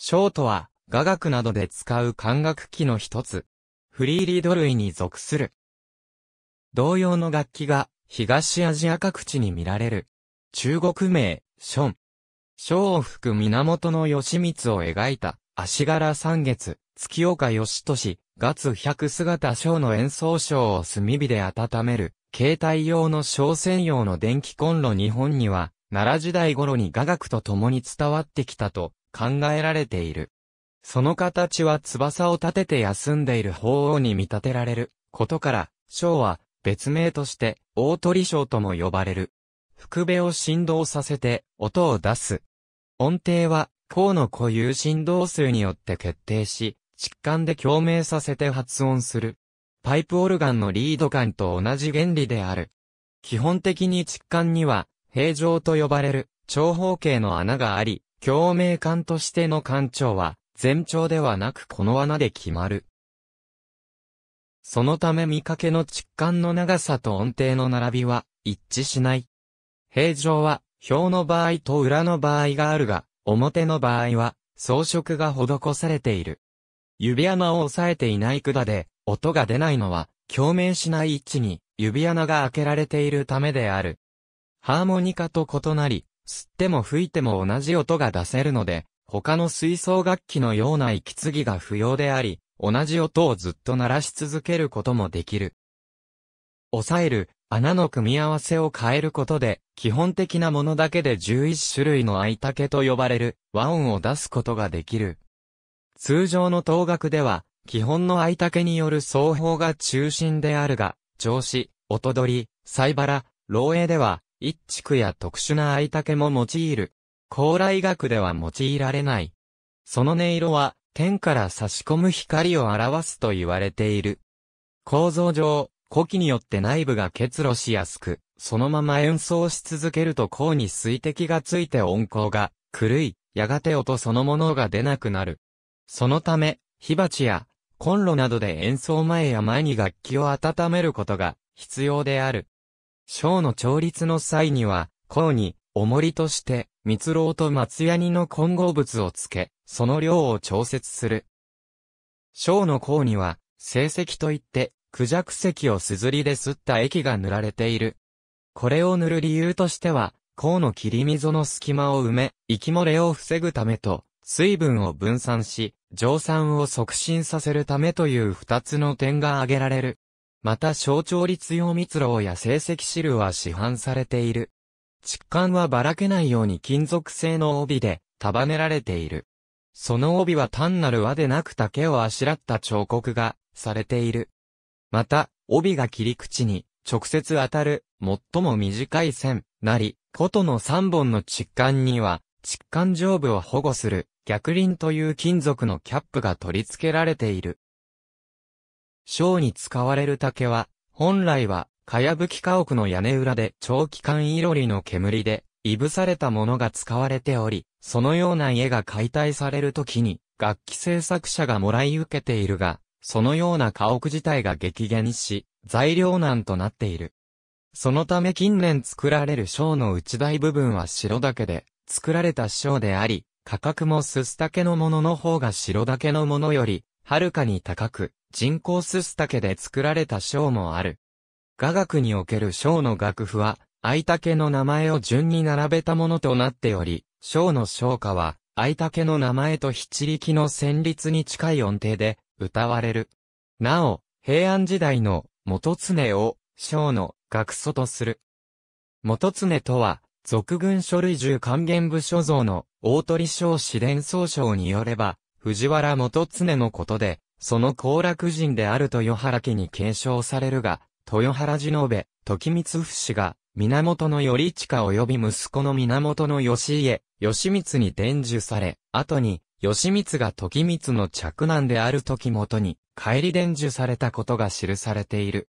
ショートは、雅楽などで使う管楽器の一つ。フリーリード類に属する。同様の楽器が、東アジア各地に見られる。中国名、ション。章を吹く源の義光を描いた、足柄三月、月岡義俊、月百姿章の演奏章を炭火で温める、携帯用の小専用の電気コンロ日本には、奈良時代頃に雅楽と共に伝わってきたと考えられている。その形は翼を立てて休んでいる鳳凰に見立てられることから、章は別名として大鳥章とも呼ばれる。腹部を振動させて音を出す。音程は、項の固有振動数によって決定し、疾患で共鳴させて発音する。パイプオルガンのリード感と同じ原理である。基本的に疾患には、平常と呼ばれる長方形の穴があり、共鳴管としての管長は、全長ではなくこの穴で決まる。そのため見かけの窒管の長さと音程の並びは一致しない。平常は表の場合と裏の場合があるが、表の場合は装飾が施されている。指穴を押さえていない管で音が出ないのは共鳴しない位置に指穴が開けられているためである。ハーモニカと異なり、吸っても吹いても同じ音が出せるので、他の吹奏楽器のような息継ぎが不要であり、同じ音をずっと鳴らし続けることもできる。抑える、穴の組み合わせを変えることで、基本的なものだけで11種類の合い竹と呼ばれる和音を出すことができる。通常の等楽では、基本の合い竹による奏法が中心であるが、調子、音取り、サイバラ、漏洩では、一畜や特殊なた竹も用いる。高麗学では用いられない。その音色は、天から差し込む光を表すと言われている。構造上、呼気によって内部が結露しやすく、そのまま演奏し続けると甲に水滴がついて音高が狂い、やがて音そのものが出なくなる。そのため、火鉢やコンロなどで演奏前や前に楽器を温めることが必要である。章の調律の際には、項に、重りとして、蜜蝋と松ヤニの混合物をつけ、その量を調節する。章の項には、成績といって、クジャク石をすずりで吸った液が塗られている。これを塗る理由としては、甲の切り溝の隙間を埋め、息漏れを防ぐためと、水分を分散し、蒸散を促進させるためという二つの点が挙げられる。また象徴率用蜜蝋や成績汁は市販されている。疾患はばらけないように金属製の帯で束ねられている。その帯は単なる輪でなく竹をあしらった彫刻がされている。また、帯が切り口に直接当たる最も短い線なり、琴の3本の疾患には疾患上部を保護する逆輪という金属のキャップが取り付けられている。章に使われる竹は、本来は、かやぶき家屋の屋根裏で長期間いろりの煙で、いぶされたものが使われており、そのような家が解体される時に、楽器製作者がもらい受けているが、そのような家屋自体が激減し、材料難となっている。そのため近年作られる章の内大部分は白だけで、作られた章であり、価格もすす竹のものの方が白竹のものよりはるかに高く、人工すス竹で作られた章もある。雅楽における章の楽譜は、愛竹の名前を順に並べたものとなっており、章の章歌は、愛竹の名前と七力の旋律に近い音程で、歌われる。なお、平安時代の元常を章の学祖とする。元常とは、俗軍書類中還元部所蔵の大鳥章四伝奏章によれば、藤原元常のことで、その行楽人である豊原家に継承されるが、豊原忍べ、時光伏子が、源頼親及び息子の源義家、義光に伝授され、後に、義光が時光の嫡男である時元に、帰り伝授されたことが記されている。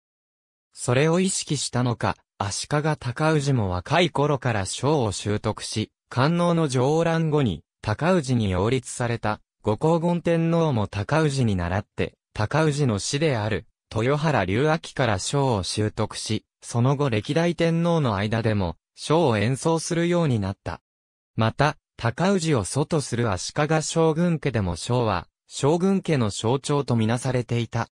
それを意識したのか、足利尊氏も若い頃から章を習得し、官能の上覧後に、尊氏に擁立された。五光厳天皇も高氏に倣って、高氏の師である、豊原隆明から章を習得し、その後歴代天皇の間でも、章を演奏するようになった。また、高氏を祖とする足利将軍家でも章は、将軍家の象徴とみなされていた。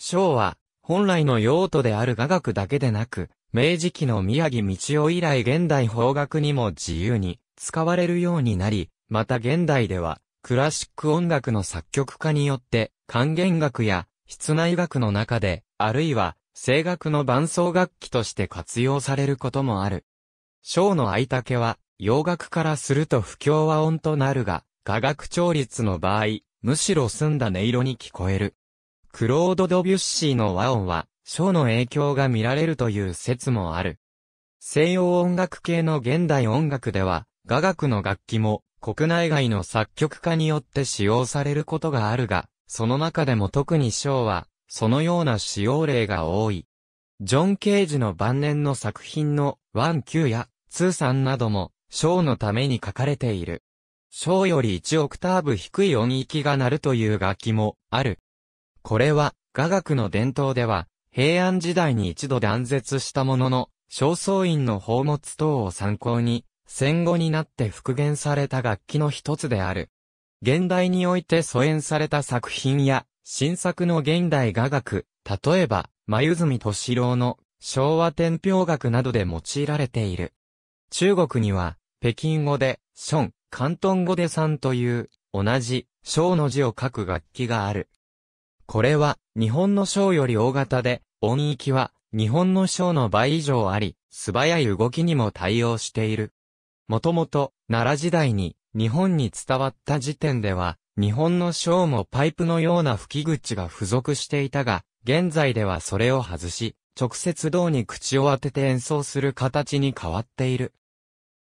章は、本来の用途である雅楽だけでなく、明治期の宮城道夫以来現代方角にも自由に使われるようになり、また現代では、クラシック音楽の作曲家によって、管弦楽や室内楽の中で、あるいは声楽の伴奏楽器として活用されることもある。章の合竹は、洋楽からすると不協和音となるが、雅楽調律の場合、むしろ澄んだ音色に聞こえる。クロード・ドビュッシーの和音は、章の影響が見られるという説もある。西洋音楽系の現代音楽では、雅楽の楽器も、国内外の作曲家によって使用されることがあるが、その中でも特にショーは、そのような使用例が多い。ジョン・ケージの晩年の作品の、ワン・キューや、ツーさんなども、ショーのために書かれている。ショーより1オクターブ低い音域が鳴るという楽器も、ある。これは、雅楽の伝統では、平安時代に一度断絶したものの、正倉院の宝物等を参考に、戦後になって復元された楽器の一つである。現代において疎遠された作品や、新作の現代雅楽、例えば、眉住敏郎の昭和天平楽などで用いられている。中国には、北京語で、ション、関東語でさんという、同じ、章の字を書く楽器がある。これは、日本の章より大型で、音域は、日本の章の倍以上あり、素早い動きにも対応している。もともと、奈良時代に、日本に伝わった時点では、日本の章もパイプのような吹き口が付属していたが、現在ではそれを外し、直接銅に口を当てて演奏する形に変わっている。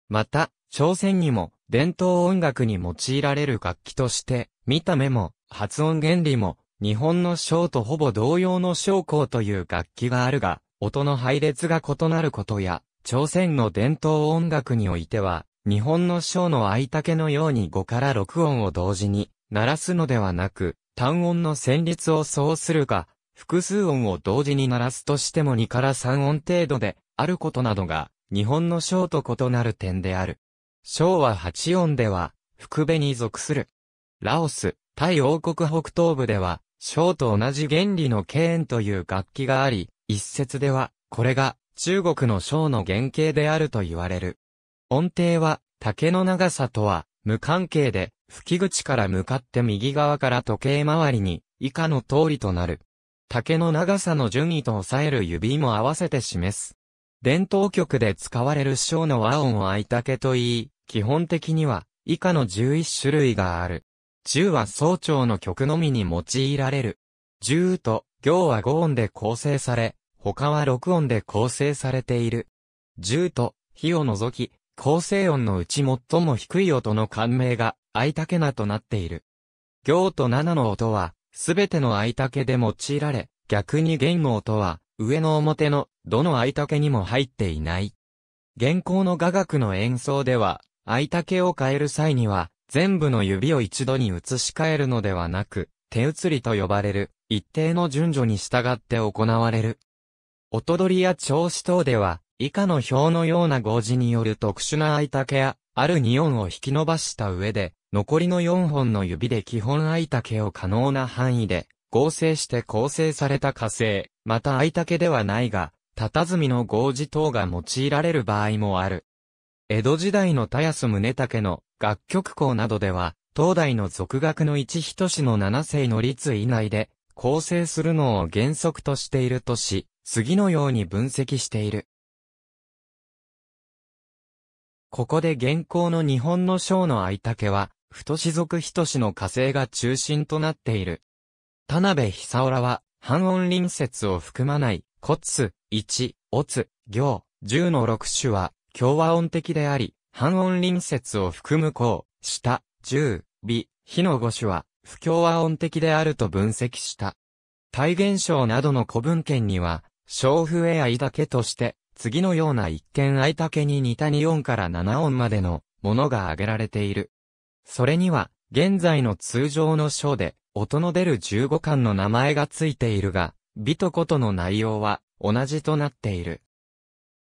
また、朝鮮にも伝統音楽に用いられる楽器として、見た目も発音原理も日本の章とほぼ同様の章工という楽器があるが、音の配列が異なることや、朝鮮の伝統音楽においては、日本の章の合い竹のように5から6音を同時に鳴らすのではなく、単音の旋律をそうするか、複数音を同時に鳴らすとしても2から3音程度であることなどが、日本の章と異なる点である。章は8音では、福部に属する。ラオス、タイ王国北東部では、章と同じ原理のケーンという楽器があり、一説では、これが中国の章の原型であると言われる。音程は、竹の長さとは、無関係で、吹き口から向かって右側から時計回りに、以下の通りとなる。竹の長さの順位と押さえる指も合わせて示す。伝統曲で使われる章の和音を合い竹と言い、基本的には、以下の11種類がある。中は総長の曲のみに用いられる。10と行は5音で構成され、他は録音で構成されている。10と、火を除き、構成音のうち最も低い音の感銘が、あいたけなとなっている。行と7の音は、すべてのあいたけで用いられ、逆に弦の音は、上の表の、どのあいたけにも入っていない。現行の雅楽の演奏では、あいたけを変える際には、全部の指を一度に移し替えるのではなく、手移りと呼ばれる、一定の順序に従って行われる。音取りや調子等では、以下の表のような合字による特殊な合い竹や、ある2音を引き伸ばした上で、残りの4本の指で基本合い竹を可能な範囲で、合成して構成された火星、また合い竹ではないが、佇みの合字等が用いられる場合もある。江戸時代の田安宗武の楽曲校などでは、東大の俗学の一等しの七世の律以内で構成するのを原則としているとし、次のように分析している。ここで現行の日本の章の相竹は、太子族人氏の火星が中心となっている。田辺久浦は、半音隣節を含まない、骨、一、乙、行、十の六種は、共和音的であり、半音隣節を含む項、下、十、美、火の五種は、不協和音的であると分析した。体現象などの古文献には、小イ合けとして、次のような一見合竹に似た2音から7音までのものが挙げられている。それには、現在の通常の章で、音の出る15巻の名前がついているが、美とことの内容は同じとなっている。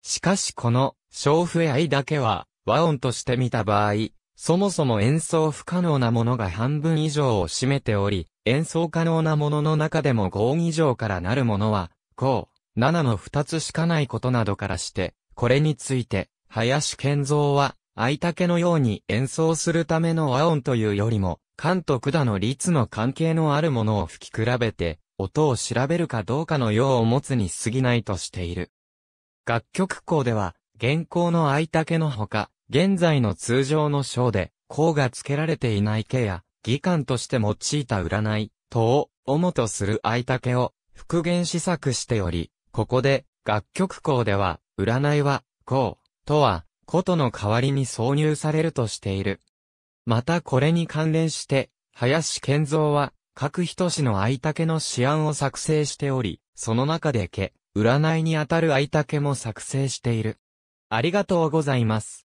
しかしこの、小笛合だけは、和音として見た場合、そもそも演奏不可能なものが半分以上を占めており、演奏可能なものの中でも5音以上からなるものは、こ7の2つしかないことなどからして、これについて、林健三は、愛竹のように演奏するための和音というよりも、関と管の律の関係のあるものを吹き比べて、音を調べるかどうかの用を持つに過ぎないとしている。楽曲校では、現行の愛竹のほか、現在の通常の章で、項が付けられていない家や、義官として用いた占い、等を主とする愛竹を、復元試作しており、ここで、楽曲校では、占いは、こう、とは、ことの代わりに挿入されるとしている。またこれに関連して、林健三は、各人氏の相竹の試案を作成しており、その中でけ、占いにあたる相竹も作成している。ありがとうございます。